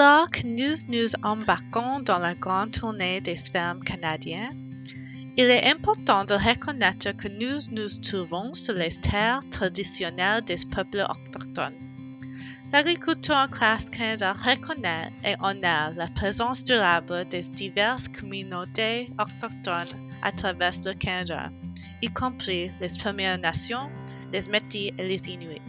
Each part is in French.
alors que nous nous embarquons dans la grande tournée des fermes canadiennes, il est important de reconnaître que nous nous trouvons sur les terres traditionnelles des peuples autochtones. L'agriculture en classe Canada reconnaît et honore la présence durable des diverses communautés autochtones à travers le Canada, y compris les Premières Nations, les Métis et les Inuits.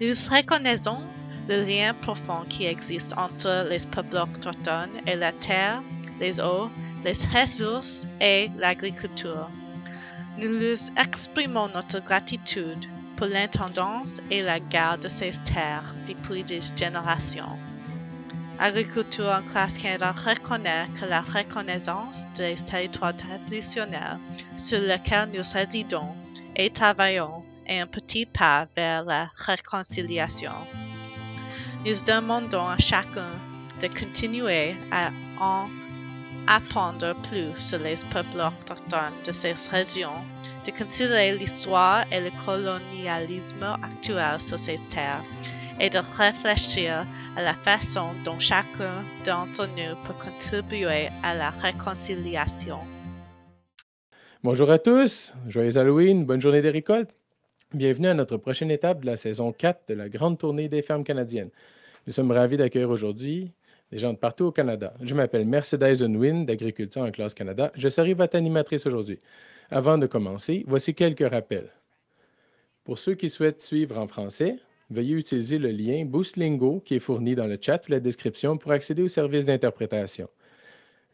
Nous reconnaissons le lien profond qui existe entre les peuples autochtones et la terre, les eaux, les ressources et l'agriculture. Nous exprimons notre gratitude pour l'intendance et la garde de ces terres depuis des générations. Agriculture en classe Canada reconnaît que la reconnaissance des territoires traditionnels sur lesquels nous résidons et travaillons est un petit pas vers la réconciliation. Nous demandons à chacun de continuer à en apprendre plus sur les peuples autochtones de ces régions, de considérer l'histoire et le colonialisme actuel sur ces terres et de réfléchir à la façon dont chacun d'entre nous peut contribuer à la réconciliation. Bonjour à tous, joyeux Halloween, bonne journée des récoltes. Bienvenue à notre prochaine étape de la saison 4 de la grande tournée des femmes canadiennes. Nous sommes ravis d'accueillir aujourd'hui des gens de partout au Canada. Je m'appelle Mercedes Unwin d'Agriculture en classe Canada. Je serai votre animatrice aujourd'hui. Avant de commencer, voici quelques rappels. Pour ceux qui souhaitent suivre en français, veuillez utiliser le lien Boostlingo qui est fourni dans le chat ou la description pour accéder au service d'interprétation.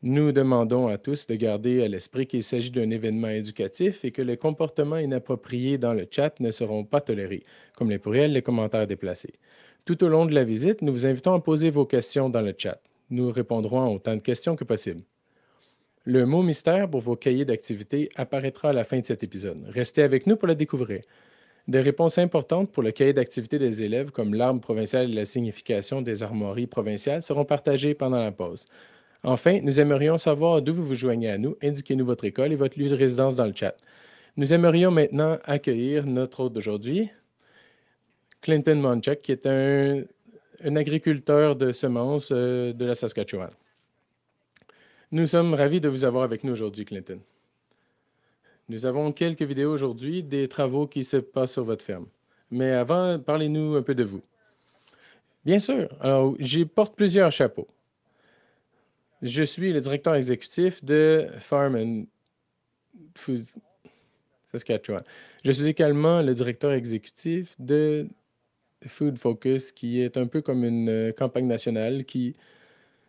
Nous demandons à tous de garder à l'esprit qu'il s'agit d'un événement éducatif et que les comportements inappropriés dans le chat ne seront pas tolérés, comme les pourriels et les commentaires déplacés. Tout au long de la visite, nous vous invitons à poser vos questions dans le chat. Nous répondrons à autant de questions que possible. Le mot mystère pour vos cahiers d'activité apparaîtra à la fin de cet épisode. Restez avec nous pour le découvrir. Des réponses importantes pour le cahier d'activité des élèves, comme l'Arme provinciale et la signification des armoiries provinciales, seront partagées pendant la pause. Enfin, nous aimerions savoir d'où vous vous joignez à nous. Indiquez-nous votre école et votre lieu de résidence dans le chat. Nous aimerions maintenant accueillir notre hôte d'aujourd'hui, Clinton Monchuk, qui est un, agriculteur de semences euh, de la Saskatchewan. Nous sommes ravis de vous avoir avec nous aujourd'hui, Clinton. Nous avons quelques vidéos aujourd'hui des travaux qui se passent sur votre ferme. Mais avant, parlez-nous un peu de vous. Bien sûr. Alors, j'y porte plusieurs chapeaux. Je suis le directeur exécutif de Farm and Food Saskatchewan. Je suis également le directeur exécutif de Food Focus, qui est un peu comme une euh, campagne nationale qui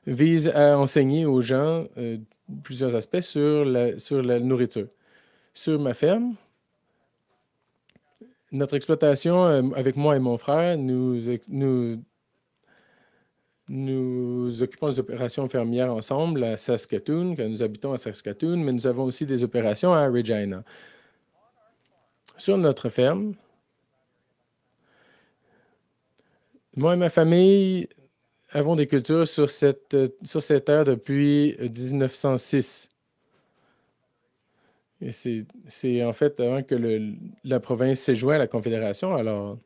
vise à enseigner aux gens euh, plusieurs aspects sur la, sur la nourriture. Sur ma ferme, notre exploitation euh, avec moi et mon frère nous, nous nous occupons des opérations fermières ensemble à Saskatoon, que nous habitons à Saskatoon, mais nous avons aussi des opérations à Regina. Sur notre ferme, moi et ma famille avons des cultures sur cette, sur cette terre depuis 1906. Et c'est en fait avant que la province s'est jointe à la Confédération. Alors,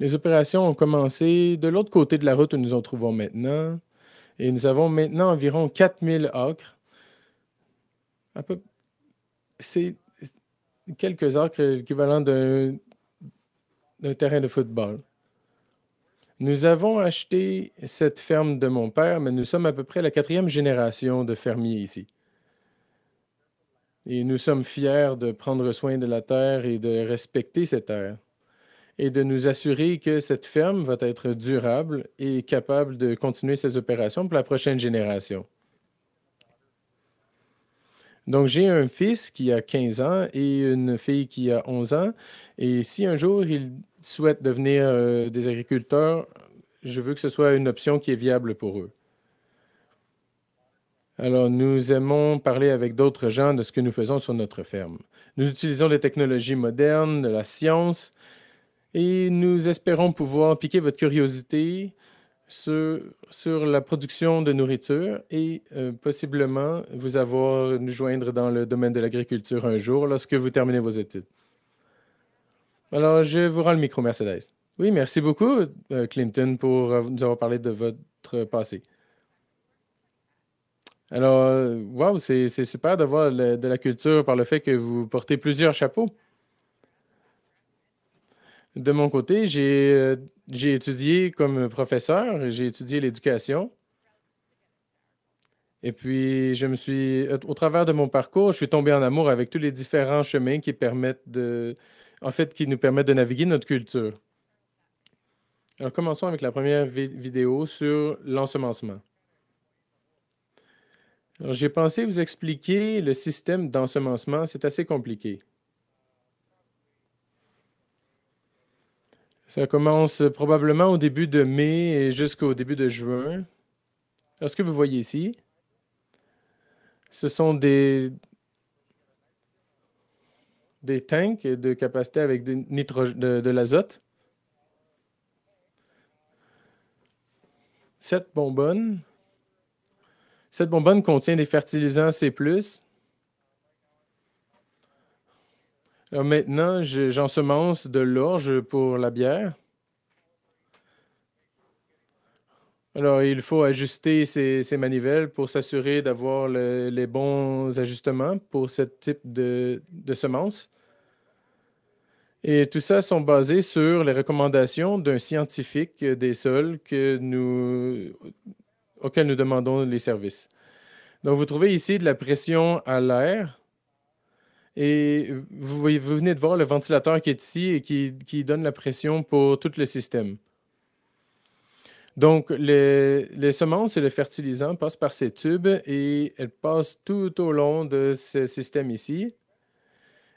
les opérations ont commencé de l'autre côté de la route où nous en trouvons maintenant. Et nous avons maintenant environ 4000 acres. C'est quelques acres, l'équivalent d'un terrain de football. Nous avons acheté cette ferme de mon père, mais nous sommes à peu près la quatrième génération de fermiers ici. Et nous sommes fiers de prendre soin de la terre et de respecter cette terre et de nous assurer que cette ferme va être durable et capable de continuer ses opérations pour la prochaine génération. Donc, j'ai un fils qui a 15 ans et une fille qui a 11 ans. Et si un jour ils souhaitent devenir euh, des agriculteurs, je veux que ce soit une option qui est viable pour eux. Alors, nous aimons parler avec d'autres gens de ce que nous faisons sur notre ferme. Nous utilisons des technologies modernes, de la science, et nous espérons pouvoir piquer votre curiosité sur, sur la production de nourriture et euh, possiblement vous avoir nous joindre dans le domaine de l'agriculture un jour lorsque vous terminez vos études. Alors, je vous rends le micro, Mercedes. Oui, merci beaucoup, euh, Clinton, pour euh, nous avoir parlé de votre passé. Alors, wow, c'est super d'avoir de la culture par le fait que vous portez plusieurs chapeaux de mon côté, euh, j'ai, étudié comme professeur, j'ai étudié l'éducation. Et puis, je me suis, au travers de mon parcours, je suis tombé en amour avec tous les différents chemins qui permettent de, en fait, qui nous permettent de naviguer notre culture. Alors, commençons avec la première vidéo sur l'ensemencement. Alors, j'ai pensé vous expliquer le système d'ensemencement. C'est assez compliqué. Ça commence probablement au début de mai et jusqu'au début de juin. Alors, ce que vous voyez ici, ce sont des, des tanks de capacité avec de, l'azote. Cette bonbonne. Cette bonbonne contient des fertilisants C, Alors euh, maintenant, j'ensemence de l'orge pour la bière. Alors, il faut ajuster ces, manivelles pour s'assurer d'avoir les bons ajustements pour ce type de, de semences. Et tout ça sont basés sur les recommandations d'un scientifique des sols que nous, auquel nous demandons les services. Donc, vous trouvez ici de la pression à l'air et euh, vous, venez de voir le ventilateur qui est ici et qui, donne la pression pour tout le système. Donc, les, les, semences et le fertilisant passent par ces tubes et elles passent tout au long de ce système ici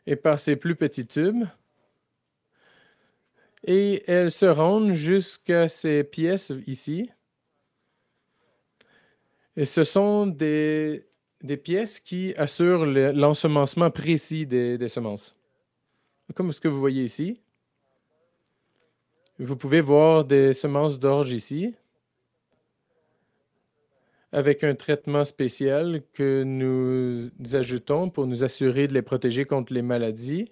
et par ces plus petits tubes. Et elles se rendent jusqu'à ces pièces ici. Et ce sont des des pièces qui assurent l'ensemencement précis des, semences. Comme ce que vous voyez ici, vous pouvez voir des semences d'orge ici, avec un traitement spécial que nous ajoutons pour nous assurer de les protéger contre les maladies.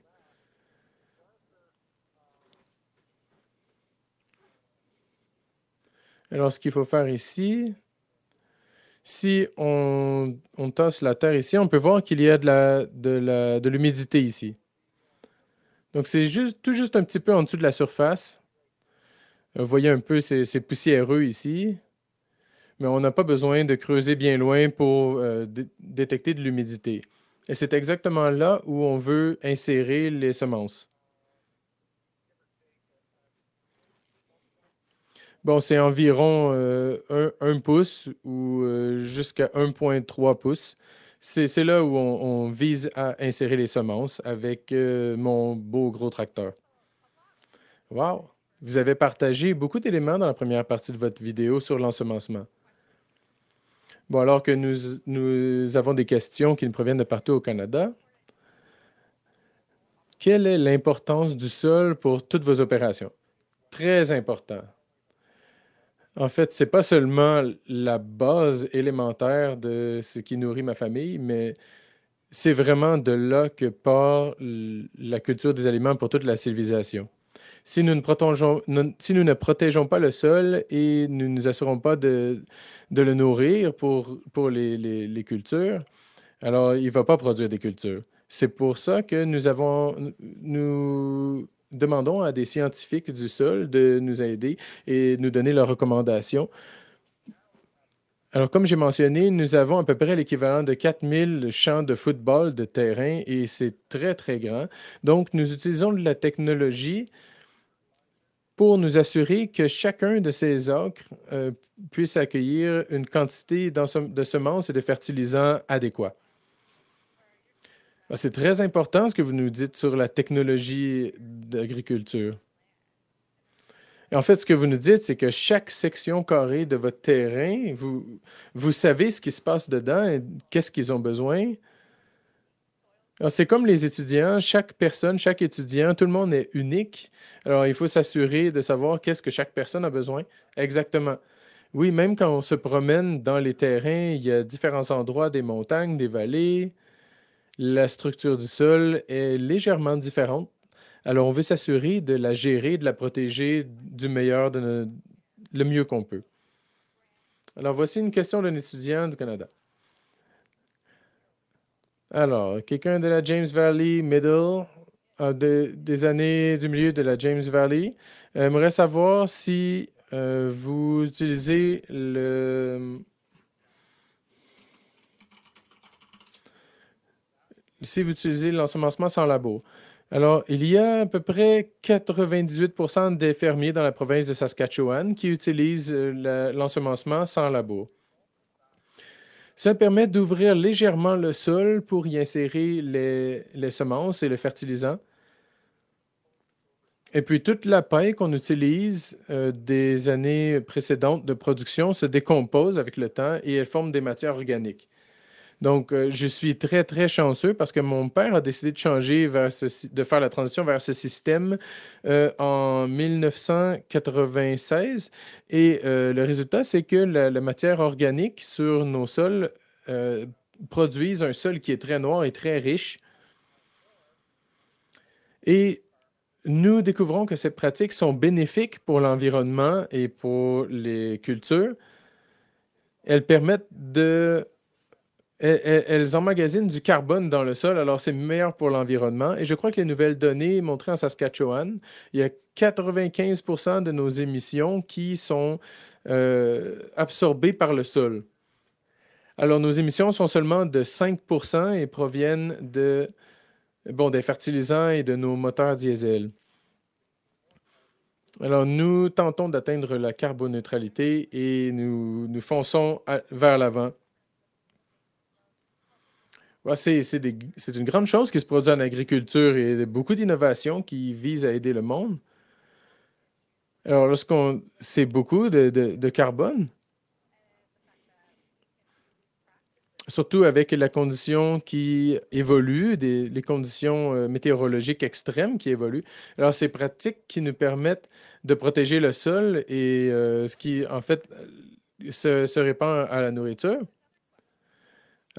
Alors, ce qu'il faut faire ici, si on, tasse la terre ici, on peut voir qu'il y a de l'humidité ici. Donc, c'est tout juste un petit peu en dessous de la surface. Vous voyez un peu, c'est poussiéreux ici. Mais on n'a pas besoin de creuser bien loin pour euh, détecter de l'humidité. Et c'est exactement là où on veut insérer les semences. Bon, c'est environ 1 euh, un, pouce ou euh, jusqu'à 1,3 pouces. C'est là où on, vise à insérer les semences avec euh, mon beau gros tracteur. Wow! Vous avez partagé beaucoup d'éléments dans la première partie de votre vidéo sur l'ensemencement. Bon, alors que nous, nous avons des questions qui nous proviennent de partout au Canada, quelle est l'importance du sol pour toutes vos opérations? Très important. En fait, c'est pas seulement la base élémentaire de ce qui nourrit ma famille, mais c'est vraiment de là que part la culture des aliments pour toute la civilisation. Si nous ne protégeons, si nous ne protégeons pas le sol et nous ne nous assurons pas de, le nourrir pour, pour les, les, cultures, alors il ne va pas produire des cultures. C'est pour ça que nous avons, nous, demandons à des scientifiques du sol de nous aider et nous donner leurs recommandations. Alors, comme j'ai mentionné, nous avons à peu près l'équivalent de 4000 champs de football de terrain et c'est très, très grand. Donc, nous utilisons de la technologie pour nous assurer que chacun de ces ocres euh, puisse accueillir une quantité de semences et de fertilisants adéquats. Ah, c'est très important ce que vous nous dites sur la technologie d'agriculture. Et en fait, ce que vous nous dites, c'est que chaque section carrée de votre terrain, vous, vous savez ce qui se passe dedans et qu'est-ce qu'ils ont besoin. C'est comme les étudiants, chaque personne, chaque étudiant, tout le monde est unique. Alors, il faut s'assurer de savoir qu'est-ce que chaque personne a besoin exactement. Oui, même quand on se promène dans les terrains, il y a différents endroits, des montagnes, des vallées la structure du sol est légèrement différente. Alors, on veut s'assurer de la gérer, de la protéger du meilleur, de le mieux qu'on peut. Alors, voici une question d'un étudiant du Canada. Alors, quelqu'un de la James Valley Middle, euh, des années du milieu de la James Valley, aimerait savoir si euh, vous utilisez le, si vous utilisez l'ensemencement sans labo. Alors, il y a à peu près 98 des fermiers dans la province de Saskatchewan qui utilisent euh, l'ensemencement sans labo. Ça permet d'ouvrir légèrement le sol pour y insérer les, semences et le fertilisant. Et puis, toute la paille qu'on utilise euh, des années précédentes de production se décompose avec le temps et elle forme des matières organiques. Donc, euh, je suis très, très chanceux parce que mon père a décidé de changer de faire la transition vers ce système euh, en 1996. Et euh, le résultat, c'est que la, matière organique sur nos sols produit un sol qui est très noir et très riche. Et nous découvrons que ces pratiques sont bénéfiques pour l'environnement et pour les cultures. Elles permettent de elles, emmagasinent du carbone dans le sol, alors c'est meilleur pour l'environnement. Et je crois que les nouvelles données montrées en Saskatchewan, il y a 95 de nos émissions qui sont euh, absorbées par le sol. Alors, nos émissions sont seulement de 5 et proviennent de, bon, des fertilisants et de nos moteurs diesel. Alors, nous tentons d'atteindre la carboneutralité et nous nous fonçons vers l'avant c'est, une grande chose qui se produit en agriculture et beaucoup d'innovations qui visent à aider le monde. Alors, lorsqu'on. C'est beaucoup de, carbone. Surtout avec la condition qui évolue, les conditions euh, météorologiques extrêmes qui évoluent. Alors, ces pratiques qui nous permettent de protéger le sol et euh, ce qui, en fait, se répand à la nourriture.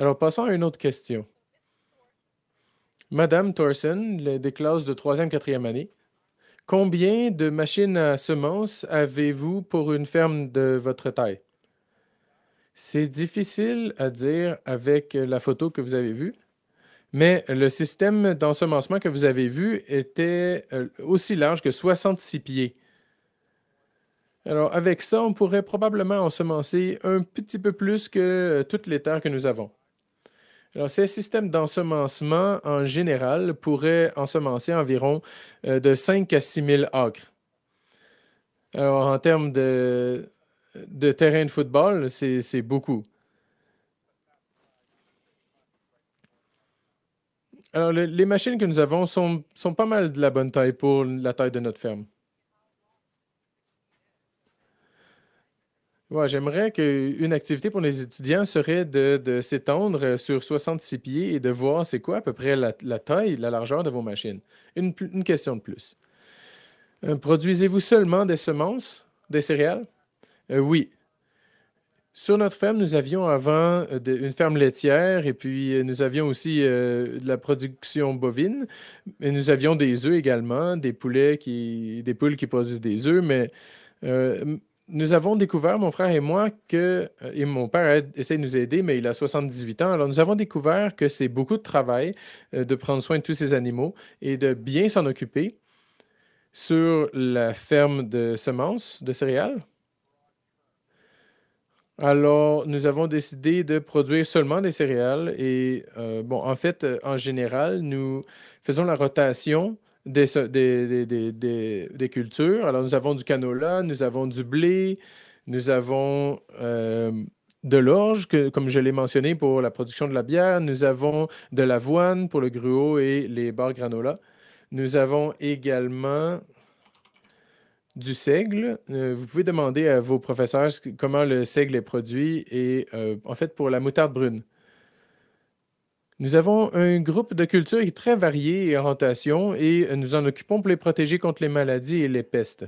Alors, passons à une autre question. Madame Thorson, des classes de 3e, 4e année, combien de machines à semences avez-vous pour une ferme de votre taille? C'est difficile à dire avec la photo que vous avez vue, mais le système d'ensemencement que vous avez vu était euh, aussi large que 66 pieds. Alors, avec ça, on pourrait probablement ensemencer un petit peu plus que euh, toutes les terres que nous avons. Alors, ces systèmes d'ensemencement, en général, pourraient ensemencer environ euh, de 5 à 6 000 acres. Alors, en termes de, terrain de football, c'est beaucoup. Alors, les machines que nous avons sont pas mal de la bonne taille pour la taille de notre ferme. Ouais, j'aimerais qu'une activité pour les étudiants serait de, s'étendre euh, sur 66 pieds et de voir c'est quoi à peu près la, taille, la largeur de vos machines. Une, question de plus. Euh, produisez-vous seulement des semences, des céréales? Euh, oui. Sur notre ferme, nous avions avant une ferme laitière et puis nous avions aussi de la production bovine. mais nous avions des œufs également, des poulets qui, des poules qui produisent des œufs, mais nous avons découvert, mon frère et moi, que, euh, et mon père essaie de nous aider, mais il a 78 ans, alors nous avons découvert que c'est beaucoup de travail euh, de prendre soin de tous ces animaux et de bien s'en occuper sur la ferme de semences de céréales. Alors, nous avons décidé de produire seulement des céréales et, euh, bon, en fait, en général, nous faisons la rotation des, cultures. Alors, nous avons du canola, nous avons du blé, nous avons euh, de l'orge, que, comme je l'ai mentionné pour la production de la bière. Nous avons de l'avoine pour le gruau et les barres granola. Nous avons également du seigle. Euh, vous pouvez demander à vos professeurs comment le seigle est produit. Et euh, en fait, pour la moutarde brune, nous avons un groupe de cultures très varié et rotation, et nous en occupons pour les protéger contre les maladies et les pestes.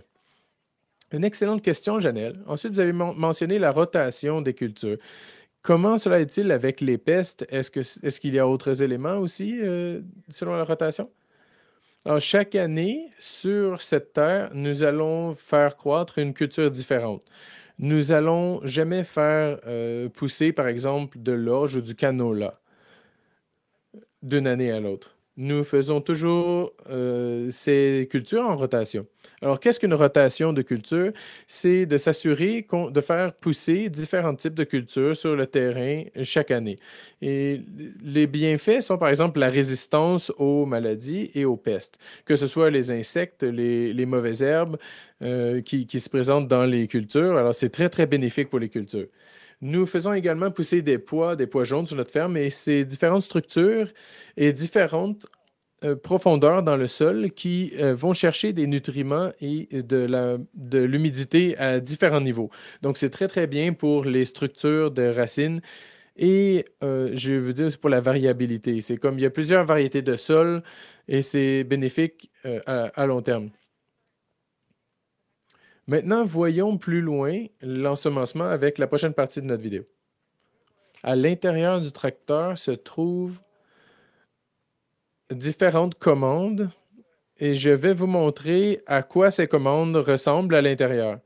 Une excellente question, Janelle. Ensuite, vous avez mentionné la rotation des cultures. Comment cela est-il avec les pestes? Est-ce qu'il y a autres éléments aussi euh, selon la rotation? Alors, chaque année, sur cette terre, nous allons faire croître une culture différente. Nous allons jamais faire euh, pousser, par exemple, de l'orge ou du canola d'une année à l'autre. Nous faisons toujours euh, ces cultures en rotation. Alors, qu'est-ce qu'une rotation de culture? C'est de s'assurer de faire pousser différents types de cultures sur le terrain chaque année. Et les bienfaits sont, par exemple, la résistance aux maladies et aux pestes, que ce soit les insectes, les, mauvaises herbes euh, qui, se présentent dans les cultures. Alors, c'est très, très bénéfique pour les cultures. Nous faisons également pousser des pois, des pois jaunes sur notre ferme et c'est différentes structures et différentes euh, profondeurs dans le sol qui euh, vont chercher des nutriments et de l'humidité à différents niveaux. Donc, c'est très, très bien pour les structures de racines. Et euh, je veux dire, aussi pour la variabilité. C'est comme il y a plusieurs variétés de sol et c'est bénéfique à long terme. Maintenant, voyons plus loin l'ensemencement avec la prochaine partie de notre vidéo. À l'intérieur du tracteur se trouvent différentes commandes et je vais vous montrer à quoi ces commandes ressemblent à l'intérieur.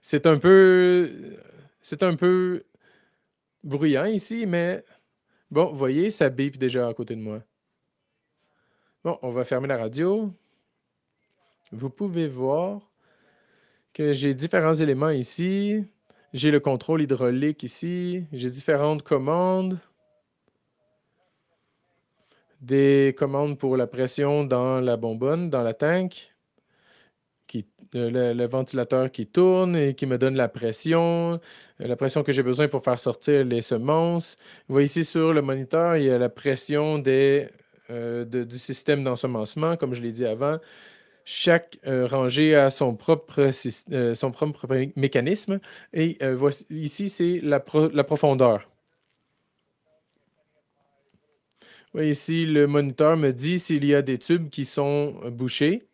C'est un peu c'est un peu bruyant ici, mais bon, vous voyez, ça bip déjà à côté de moi. Bon, on va fermer la radio. Vous pouvez voir que j'ai différents éléments ici. J'ai le contrôle hydraulique ici. J'ai différentes commandes. Des commandes pour la pression dans la bonbonne, dans la tank. Qui, euh, le, ventilateur qui tourne et qui me donne la pression, euh, la pression que j'ai besoin pour faire sortir les semences. Vous voyez ici sur le moniteur, il y a la pression des, euh, du système d'ensemencement, comme je l'ai dit avant. Chaque euh, rangée a son propre, euh, mécanisme. Et euh, voici, ici, c'est la, profondeur. ici, le moniteur me dit s'il y a des tubes qui sont bouchés.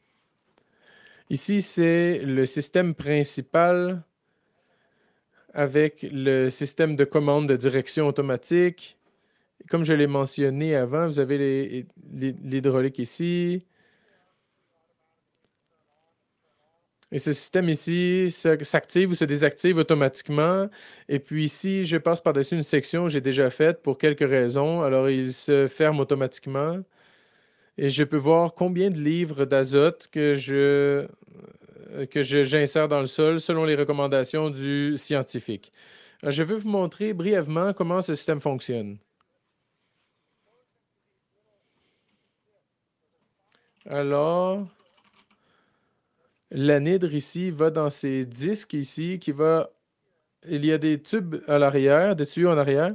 Ici, c'est le système principal avec le système de commande de direction automatique. Comme je l'ai mentionné avant, vous avez l'hydraulique ici, Et ce système ici s'active ou se désactive automatiquement. Et puis ici, je passe par-dessus une section que j'ai déjà faite pour quelques raisons, alors il se ferme automatiquement. Et je peux voir combien de livres d'azote que je euh, que j'insère dans le sol selon les recommandations du scientifique. Je veux vous montrer brièvement comment ce système fonctionne. Alors, L'anhydre ici va dans ces disques ici qui va. Il y a des tubes à l'arrière, des tuyaux en arrière,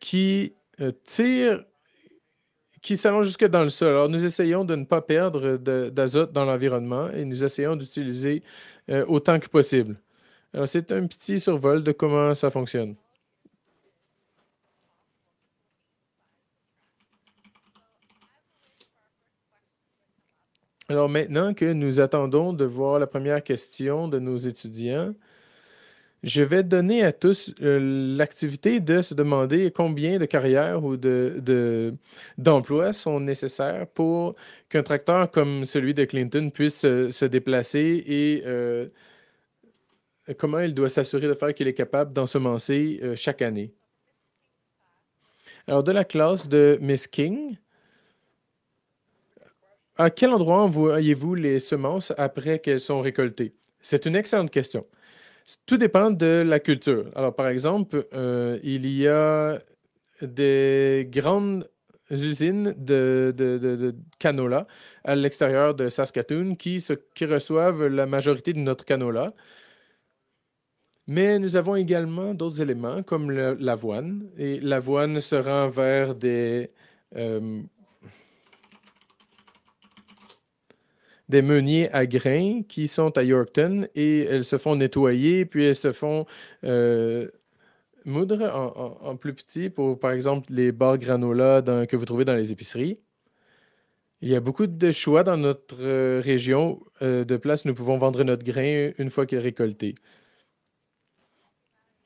qui euh, tirent, qui s'allongent jusque dans le sol. Alors nous essayons de ne pas perdre d'azote dans l'environnement et nous essayons d'utiliser euh, autant que possible. Alors c'est un petit survol de comment ça fonctionne. Alors maintenant que nous attendons de voir la première question de nos étudiants, je vais donner à tous euh, l'activité de se demander combien de carrières ou d'emplois de, sont nécessaires pour qu'un tracteur comme celui de Clinton puisse se déplacer et euh, comment il doit s'assurer de faire qu'il est capable d'ensemencer euh, chaque année. Alors, de la classe de Miss King, à quel endroit envoyez-vous les semences après qu'elles sont récoltées? C'est une excellente question. Tout dépend de la culture. Alors, par exemple, euh, il y a des grandes usines de, canola à l'extérieur de Saskatoon qui, reçoivent la majorité de notre canola. Mais nous avons également d'autres éléments comme l'avoine. Et l'avoine se rend vers des, euh, des meuniers à grains qui sont à Yorkton et elles se font nettoyer, puis elles se font euh, moudre en, plus petit pour, par exemple, les barres granola que vous trouvez dans les épiceries. Il y a beaucoup de choix dans notre euh, région euh, de place. où nous pouvons vendre notre grain une fois qu'il est récolté.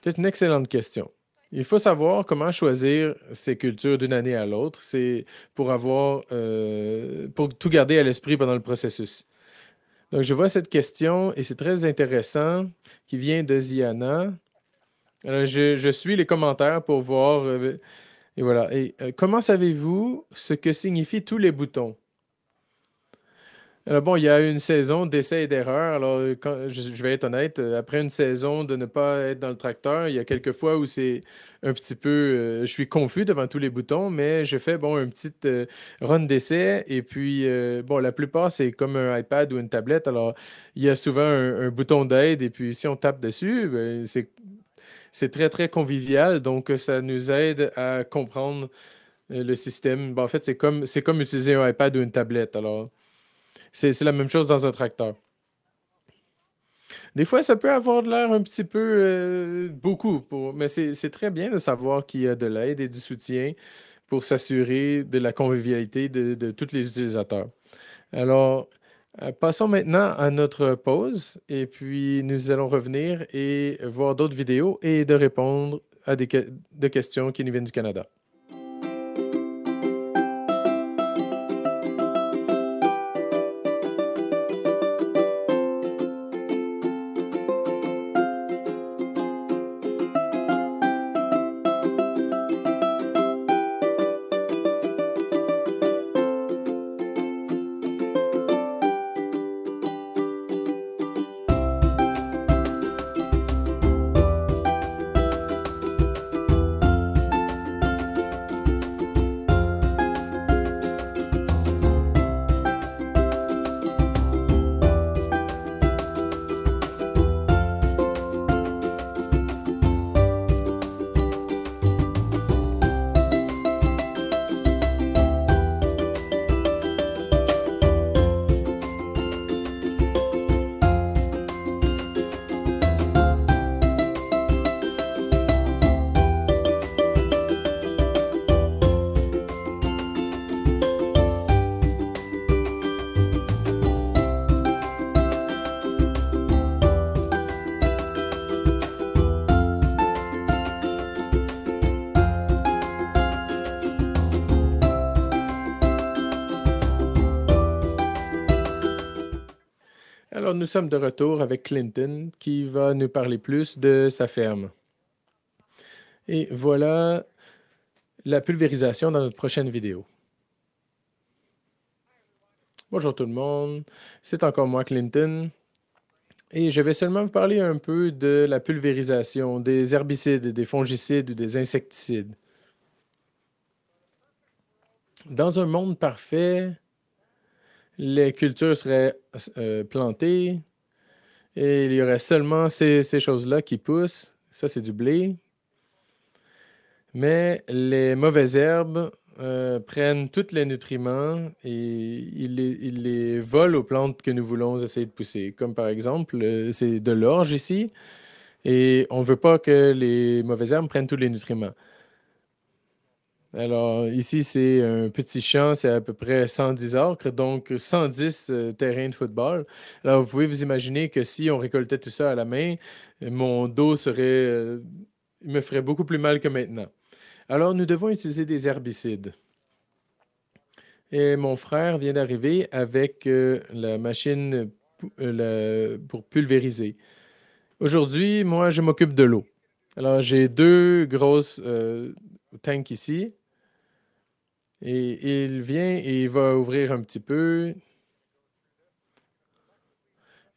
C'est une excellente question. Il faut savoir comment choisir ces cultures d'une année à l'autre. C'est pour avoir, euh, pour tout garder à l'esprit pendant le processus. Donc, je vois cette question et c'est très intéressant qui vient de Ziana. Alors, je, suis les commentaires pour voir. Euh, et voilà. Et euh, comment savez-vous ce que signifient tous les boutons? Alors bon, il y a une saison d'essais et d'erreurs. Alors, je, vais être honnête, euh, après une saison de ne pas être dans le tracteur, il y a quelques fois où c'est un petit peu, euh, je suis confus devant tous les boutons, mais je fais bon un petit euh, run d'essai et puis bon, la plupart c'est comme un iPad ou une tablette. Alors il y a souvent un, bouton d'aide et puis si on tape dessus, ben, c'est très très convivial, donc ça nous aide à comprendre le système. Ben, en fait, c'est comme c'est comme utiliser un iPad ou une tablette. Alors c'est la même chose dans un tracteur. Des fois, ça peut avoir de l'air un petit peu euh, beaucoup, mais c'est très bien de savoir qu'il y a de l'aide et du soutien pour s'assurer de la convivialité de, tous les utilisateurs. Alors, euh, passons maintenant à notre pause et puis nous allons revenir et voir d'autres vidéos et de répondre à des questions qui nous viennent du Canada. nous sommes de retour avec Clinton qui va nous parler plus de sa ferme. Et voilà la pulvérisation dans notre prochaine vidéo. Bonjour tout le monde, c'est encore moi Clinton. Et je vais seulement vous parler un peu de la pulvérisation, des herbicides, des fongicides ou des insecticides. Dans un monde parfait, les cultures seraient euh, plantées et il y aurait seulement ces, choses-là qui poussent. Ça, c'est du blé. Mais les mauvaises herbes euh, prennent tous les nutriments et les, ils les, volent aux plantes que nous voulons essayer de pousser. Comme par exemple, euh, c'est de l'orge ici et on ne veut pas que les mauvaises herbes prennent tous les nutriments. Alors, ici, c'est un petit champ, c'est à peu près 110 acres, donc 110 euh, terrains de football. Alors, vous pouvez vous imaginer que si on récoltait tout ça à la main, mon dos serait, euh, me ferait beaucoup plus mal que maintenant. Alors, nous devons utiliser des herbicides. Et mon frère vient d'arriver avec euh, la machine pour pulvériser. Aujourd'hui, moi, je m'occupe de l'eau. Alors, j'ai deux grosses tanks ici et il vient et il va ouvrir un petit peu.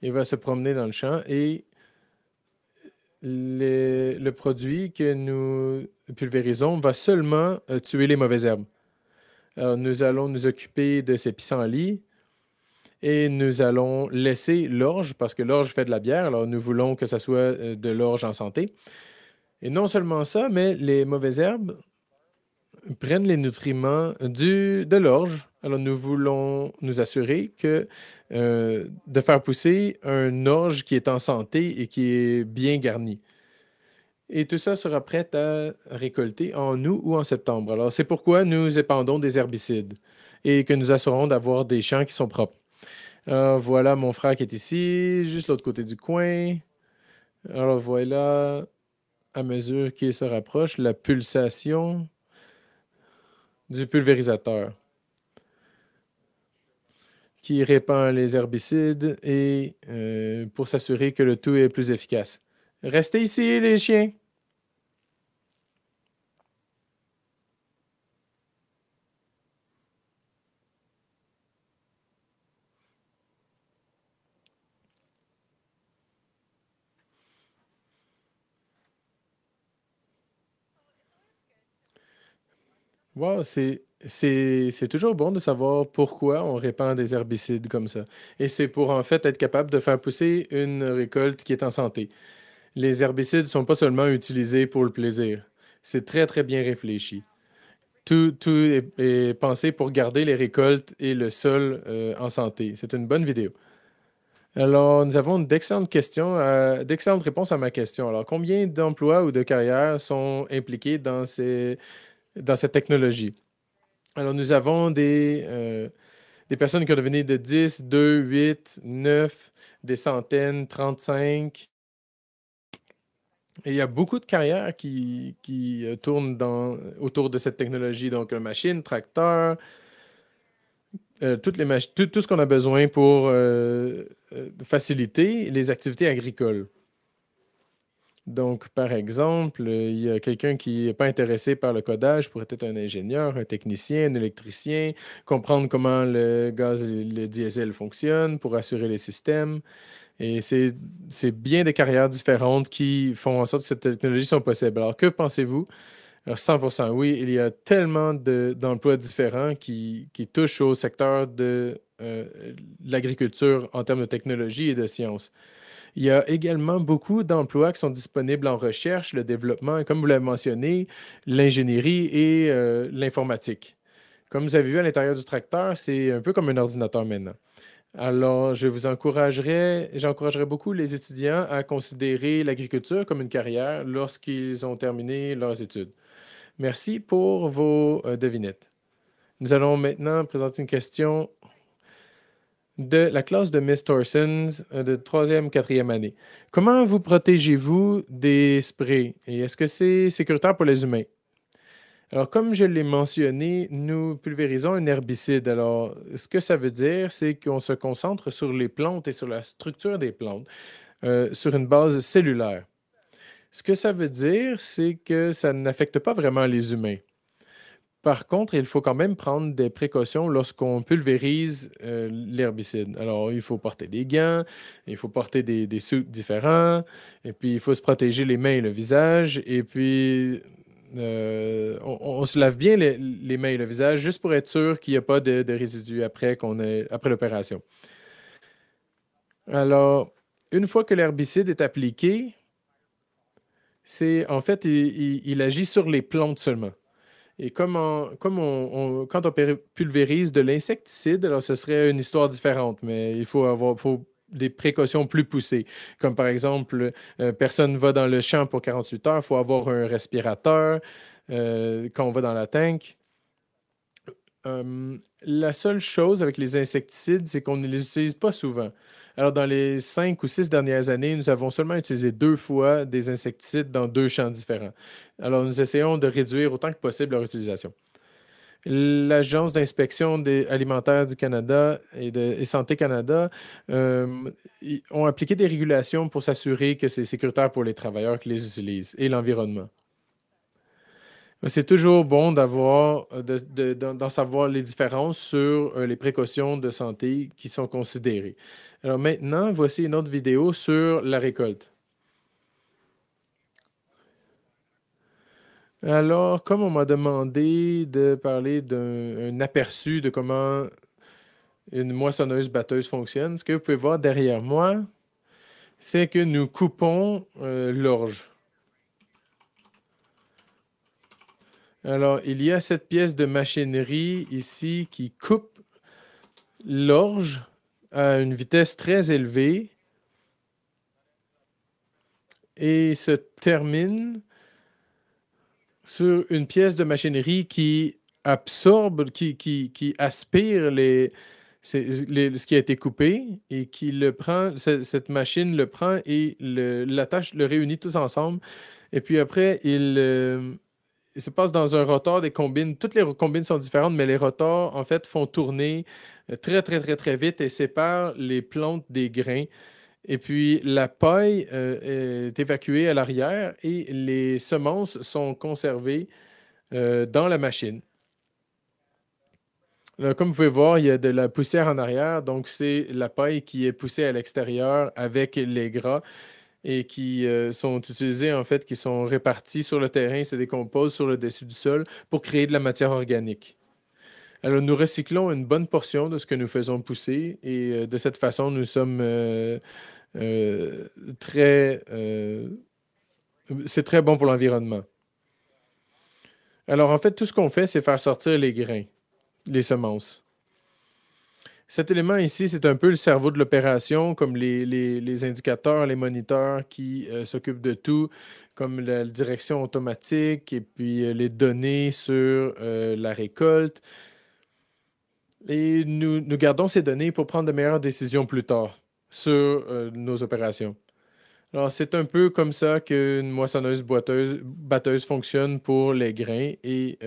Il va se promener dans le champ et le, produit que nous pulvérisons va seulement euh, tuer les mauvaises herbes. Alors, nous allons nous occuper de ces pissenlits et nous allons laisser l'orge, parce que l'orge fait de la bière, alors nous voulons que ça soit euh, de l'orge en santé. Et non seulement ça, mais les mauvaises herbes prennent les nutriments du, de l'orge. Alors, nous voulons nous assurer que euh, de faire pousser un orge qui est en santé et qui est bien garni. Et tout ça sera prêt à récolter en août ou en septembre. Alors, c'est pourquoi nous épandons des herbicides et que nous assurons d'avoir des champs qui sont propres. voilà mon frère qui est ici, juste l'autre côté du coin. Alors, voilà, à mesure qu'il se rapproche, la pulsation du pulvérisateur qui répand les herbicides et euh, pour s'assurer que le tout est plus efficace. Restez ici, les chiens! Wow, c'est, toujours bon de savoir pourquoi on répand des herbicides comme ça. Et c'est pour en fait être capable de faire pousser une récolte qui est en santé. Les herbicides ne sont pas seulement utilisés pour le plaisir. C'est très, très bien réfléchi. Tout, tout est, pensé pour garder les récoltes et le sol euh, en santé. C'est une bonne vidéo. Alors, nous avons d'excellentes questions, d'excellentes réponses à ma question. Alors, combien d'emplois ou de carrières sont impliqués dans ces dans cette technologie. Alors, nous avons des, euh, des personnes qui ont devenu de 10, 2, 8, 9, des centaines, 35. Et il y a beaucoup de carrières qui, qui euh, tournent dans, autour de cette technologie. Donc, machine, tracteur, euh, toutes les tout, tout, ce qu'on a besoin pour faciliter les activités agricoles. Donc, par exemple, euh, il y a quelqu'un qui n'est pas intéressé par le codage, pourrait être un ingénieur, un technicien, un électricien, comprendre comment le gaz et le diesel fonctionnent pour assurer les systèmes. Et c'est bien des carrières différentes qui font en sorte que cette technologie sont possibles. Alors, que pensez-vous? 100 oui, il y a tellement d'emplois différents qui, qui, touchent au secteur de euh, l'agriculture en termes de technologie et de sciences. Il y a également beaucoup d'emplois qui sont disponibles en recherche, le développement, et, comme vous l'avez mentionné, l'ingénierie et euh, l'informatique. Comme vous avez vu à l'intérieur du tracteur, c'est un peu comme un ordinateur maintenant. Alors, je vous encouragerais, j'encouragerais beaucoup les étudiants à considérer l'agriculture comme une carrière lorsqu'ils ont terminé leurs études. Merci pour vos euh, devinettes. Nous allons maintenant présenter une question de la classe de Miss euh, de troisième, quatrième année. Comment vous protégez-vous des sprays et est-ce que c'est sécuritaire pour les humains? Alors, comme je l'ai mentionné, nous pulvérisons un herbicide. Alors, ce que ça veut dire, c'est qu'on se concentre sur les plantes et sur la structure des plantes euh, sur une base cellulaire. Ce que ça veut dire, c'est que ça n'affecte pas vraiment les humains. Par contre, il faut quand même prendre des précautions lorsqu'on pulvérise euh, l'herbicide. Alors, il faut porter des gants, il faut porter des, des différents, et puis il faut se protéger les mains et le visage, et puis euh, on, se lave bien les, mains et le visage juste pour être sûr qu'il n'y a pas de, résidus après, après l'opération. Alors, une fois que l'herbicide est appliqué, c'est en fait, il agit sur les plantes seulement. Et comme, quand on pulvérise de l'insecticide, alors ce serait une histoire différente, mais il faut avoir des précautions plus poussées. Comme par exemple, euh, personne ne va dans le champ pour 48 heures, il faut avoir un respirateur euh, quand on va dans la tank. Euh, la seule chose avec les insecticides, c'est qu'on ne les utilise pas souvent. Alors, dans les cinq ou six dernières années, nous avons seulement utilisé deux fois des insecticides dans deux champs différents. Alors, nous essayons de réduire autant que possible leur utilisation. L'Agence d'inspection alimentaire du Canada et, de, Santé Canada euh, ont appliqué des régulations pour s'assurer que c'est sécuritaire pour les travailleurs qui les utilisent et l'environnement. C'est toujours bon d'avoir, euh, d'en savoir les différences sur euh, les précautions de santé qui sont considérées. Alors maintenant, voici une autre vidéo sur la récolte. Alors, comme on m'a demandé de parler d'un aperçu de comment une moissonneuse-batteuse fonctionne, ce que vous pouvez voir derrière moi, c'est que nous coupons euh, l'orge. Alors, il y a cette pièce de machinerie ici qui coupe l'orge à une vitesse très élevée et se termine sur une pièce de machinerie qui absorbe, qui, aspire les, ce qui a été coupé et qui le prend, cette machine le prend et l'attache, le réunit tous ensemble. Et puis après, il, euh, il se passe dans un rotor des combines. Toutes les combines sont différentes, mais les rotors, en fait, font tourner euh, très, très, très, très vite et séparent les plantes des grains. Et puis, la paille euh, est évacuée à l'arrière et les semences sont conservées euh, dans la machine. comme vous pouvez voir, il y a de la poussière en arrière, donc c'est la paille qui est poussée à l'extérieur avec les gras et qui euh, sont utilisés, en fait, qui sont répartis sur le terrain, se décomposent sur le dessus du sol pour créer de la matière organique. Alors, nous recyclons une bonne portion de ce que nous faisons pousser et euh, de cette façon, nous sommes euh, très... c'est très bon pour l'environnement. Alors, en fait, tout ce qu'on fait, c'est faire sortir les grains, les semences. Cet élément ici, c'est un peu le cerveau de l'opération, comme les, indicateurs, les moniteurs qui euh, s'occupent de tout, comme la direction automatique et puis euh, les données sur euh, la récolte. Et nous, gardons ces données pour prendre de meilleures décisions plus tard sur nos opérations. Alors, c'est un peu comme ça qu'une moissonneuse batteuse fonctionne pour les grains et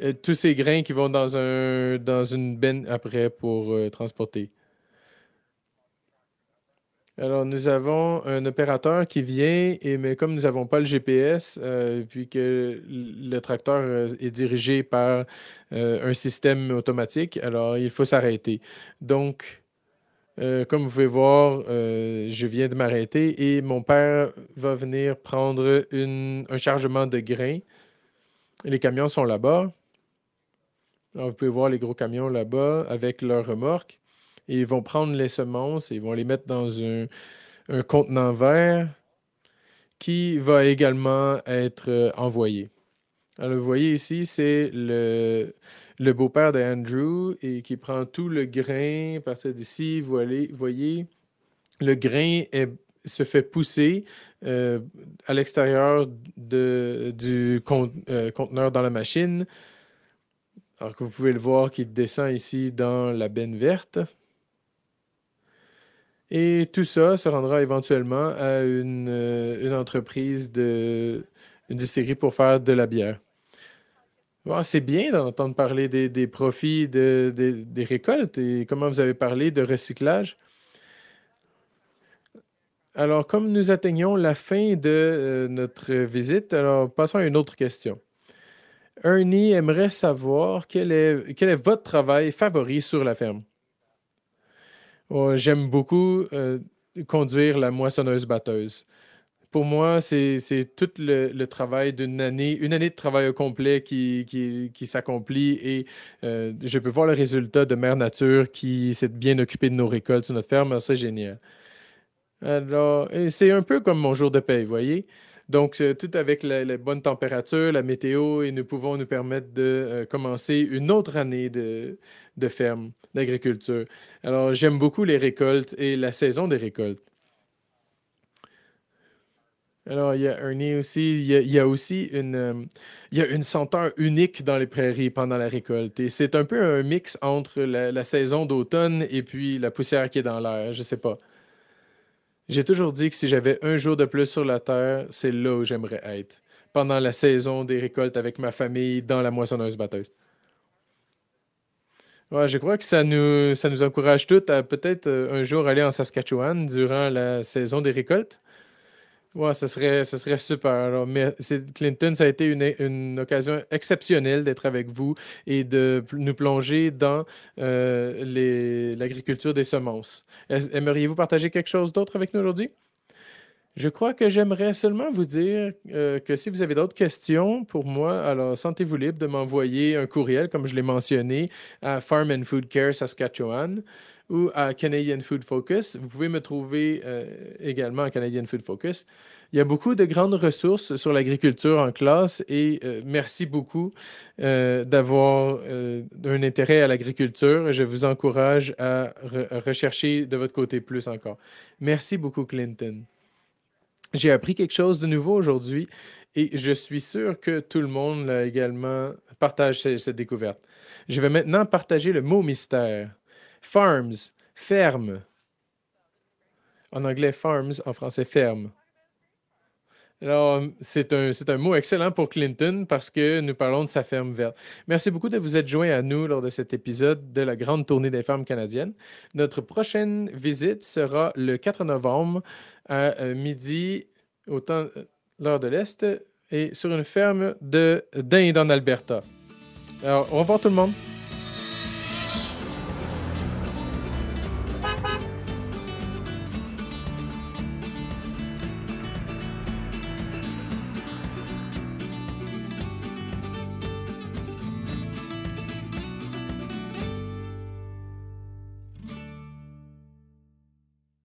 euh, tous ces grains qui vont dans, un, dans une benne après pour euh, transporter. Alors, nous avons un opérateur qui vient, et, mais comme nous n'avons pas le GPS, euh, puis que le tracteur euh, est dirigé par un système automatique, alors il faut s'arrêter. Donc, comme vous pouvez voir, je viens de m'arrêter et mon père va venir prendre une, un chargement de grains les camions sont là-bas. vous pouvez voir les gros camions là-bas avec leurs remorques. ils vont prendre les semences et ils vont les mettre dans un, contenant vert qui va également être euh, envoyé. Alors, vous voyez ici, c'est le, le beau-père d'Andrew et qui prend tout le grain. À partir d'ici, vous voyez, le grain est se fait pousser euh, à l'extérieur du euh, conteneur dans la machine. Alors que vous pouvez le voir qui descend ici dans la benne verte. Et tout ça se rendra éventuellement à une, euh, entreprise de une distillerie pour faire de la bière. c'est bien d'entendre parler des, profits des récoltes et comment vous avez parlé de recyclage. Alors, comme nous atteignons la fin de euh, notre visite, alors passons à une autre question. Ernie aimerait savoir quel est, votre travail favori sur la ferme. Oh, j'aime beaucoup euh, conduire la moissonneuse-batteuse. Pour moi, c'est tout le, travail d'une année, une année de travail au complet qui, s'accomplit et euh, je peux voir le résultat de Mère Nature qui s'est bien occupée de nos récoltes sur notre ferme. C'est génial. Alors, c'est un peu comme mon jour de paix, vous voyez? Donc, tout avec la, la, bonne température, la météo, et nous pouvons nous permettre de euh, commencer une autre année de, ferme, d'agriculture. Alors, j'aime beaucoup les récoltes et la saison des récoltes. Alors, il y a Ernie aussi. Il y a, aussi une, euh, il y a une senteur unique dans les prairies pendant la récolte. Et c'est un peu un mix entre la, la saison d'automne et puis la poussière qui est dans l'air. Je ne sais pas. J'ai toujours dit que si j'avais un jour de plus sur la terre, c'est là où j'aimerais être. Pendant la saison des récoltes avec ma famille dans la moissonneuse-batteuse. Ouais, je crois que ça nous, ça nous encourage tous à peut-être euh, un jour aller en Saskatchewan durant la saison des récoltes. Ouais, ce serait, super. Clinton, ça a été une, occasion exceptionnelle d'être avec vous et de nous plonger dans euh, l'agriculture des semences. Aimeriez-vous partager quelque chose d'autre avec nous aujourd'hui? Je crois que j'aimerais seulement vous dire euh, que si vous avez d'autres questions pour moi, alors sentez-vous libre de m'envoyer un courriel, comme je l'ai mentionné, à Farm and Food Care Saskatchewan ou à Canadian Food Focus. Vous pouvez me trouver euh, également à Canadian Food Focus. Il y a beaucoup de grandes ressources sur l'agriculture en classe et euh, merci beaucoup euh, d'avoir un intérêt à l'agriculture. Je vous encourage à rechercher de votre côté plus encore. Merci beaucoup, Clinton. J'ai appris quelque chose de nouveau aujourd'hui et je suis sûr que tout le monde également partage cette découverte. Je vais maintenant partager le mot mystère. Farms, ferme. En anglais, farms, en français, ferme. Alors, c'est un, c'est un mot excellent pour Clinton parce que nous parlons de sa ferme verte. Merci beaucoup de vous être joints à nous lors de cet épisode de la grande tournée des fermes canadiennes. Notre prochaine visite sera le 4 novembre à euh, midi, au temps, euh, l'heure de l'Est, et sur une ferme de d'Inde en Alberta. Alors, au revoir tout le monde.